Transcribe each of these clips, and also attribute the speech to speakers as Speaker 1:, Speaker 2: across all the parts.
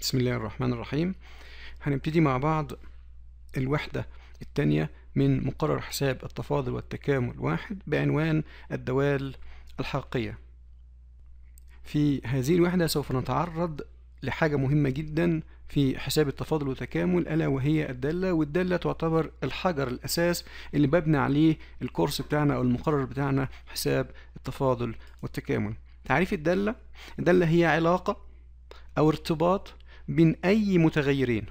Speaker 1: بسم الله الرحمن الرحيم هنبتدي مع بعض الوحدة الثانية من مقرر حساب التفاضل والتكامل واحد بعنوان الدوال الحقيقية في هذه الوحدة سوف نتعرض لحاجة مهمة جدا في حساب التفاضل والتكامل ألا وهي الدالة والدالة تعتبر الحجر الأساس اللي ببنى عليه الكورس بتاعنا أو المقرر بتاعنا حساب التفاضل والتكامل تعريف الدالة الدالة هي علاقة أو ارتباط بين أي متغيرين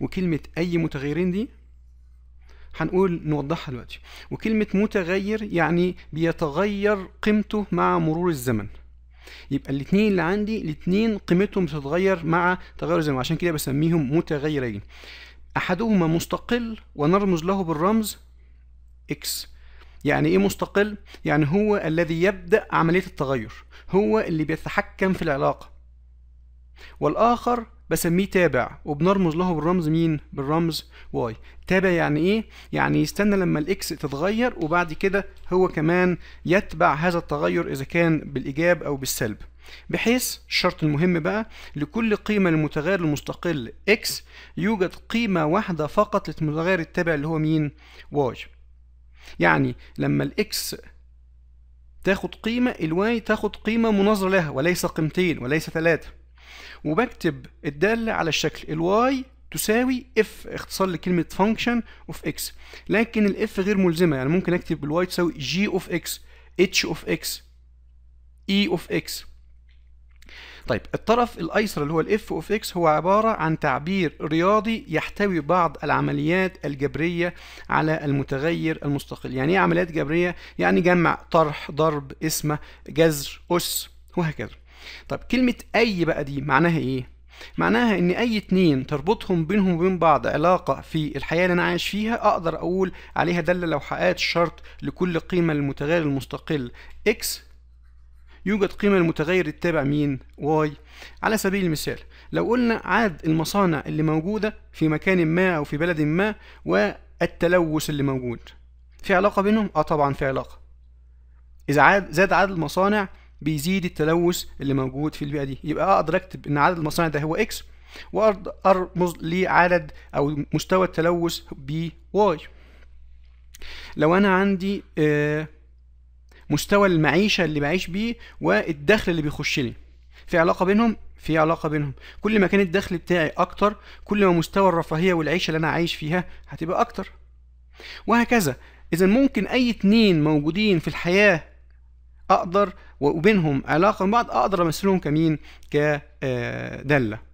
Speaker 1: وكلمة أي متغيرين دي هنقول نوضحها دلوقتي وكلمة متغير يعني بيتغير قيمته مع مرور الزمن يبقى الاثنين اللي عندي الاثنين قيمتهم بتتغير مع تغير الزمن عشان كده بسميهم متغيرين احدهما مستقل ونرمز له بالرمز x يعني ايه مستقل يعني هو الذي يبدا عمليه التغير هو اللي بيتحكم في العلاقه والآخر بسميه تابع وبنرمز له بالرمز مين؟ بالرمز واي تابع يعني ايه؟ يعني يستنى لما الاكس تتغير وبعد كده هو كمان يتبع هذا التغير اذا كان بالايجاب او بالسلب بحيث الشرط المهم بقى لكل قيمة للمتغير المستقل اكس يوجد قيمة واحدة فقط للمتغير التابع اللي هو مين؟ واي يعني لما الاكس تاخد قيمة الواي تاخد قيمة مناظرة لها وليس قيمتين وليس ثلاثة وبكتب الدالة على الشكل الواي تساوي اف اختصار لكلمة function of x لكن الاف غير ملزمة يعني ممكن اكتب الواي تساوي g of x h of x e of x طيب الطرف الايسر اللي هو الاف اوف اكس هو عباره عن تعبير رياضي يحتوي بعض العمليات الجبريه على المتغير المستقل يعني ايه عمليات جبريه يعني جمع طرح ضرب اسمه جذر اس وهكذا طب كلمة أي بقى دي معناها إيه؟ معناها إن أي اتنين تربطهم بينهم وبين بعض علاقة في الحياة اللي أنا عايش فيها أقدر أقول عليها دالة لو حققت شرط لكل قيمة للمتغير المستقل x يوجد قيمة للمتغير التابع مين؟ واي على سبيل المثال لو قلنا عدد المصانع اللي موجودة في مكان ما أو في بلد ما والتلوث اللي موجود في علاقة بينهم؟ آه طبعا في علاقة إذا عاد زاد عدد المصانع بيزيد التلوث اللي موجود في البيئه دي يبقى اقدر اكتب ان عدد المصانع ده هو اكس وارمز لعدد او مستوى التلوث ب واي لو انا عندي آه، مستوى المعيشه اللي بعيش بيه والدخل اللي بيخش لي في علاقه بينهم في علاقه بينهم كل ما كان الدخل بتاعي اكتر كل ما مستوى الرفاهيه والعيشه اللي انا عايش فيها هتبقى اكتر وهكذا اذا ممكن اي اتنين موجودين في الحياه اقدر وبينهم علاقه مع بعض اقدر امثلهم كمين كداله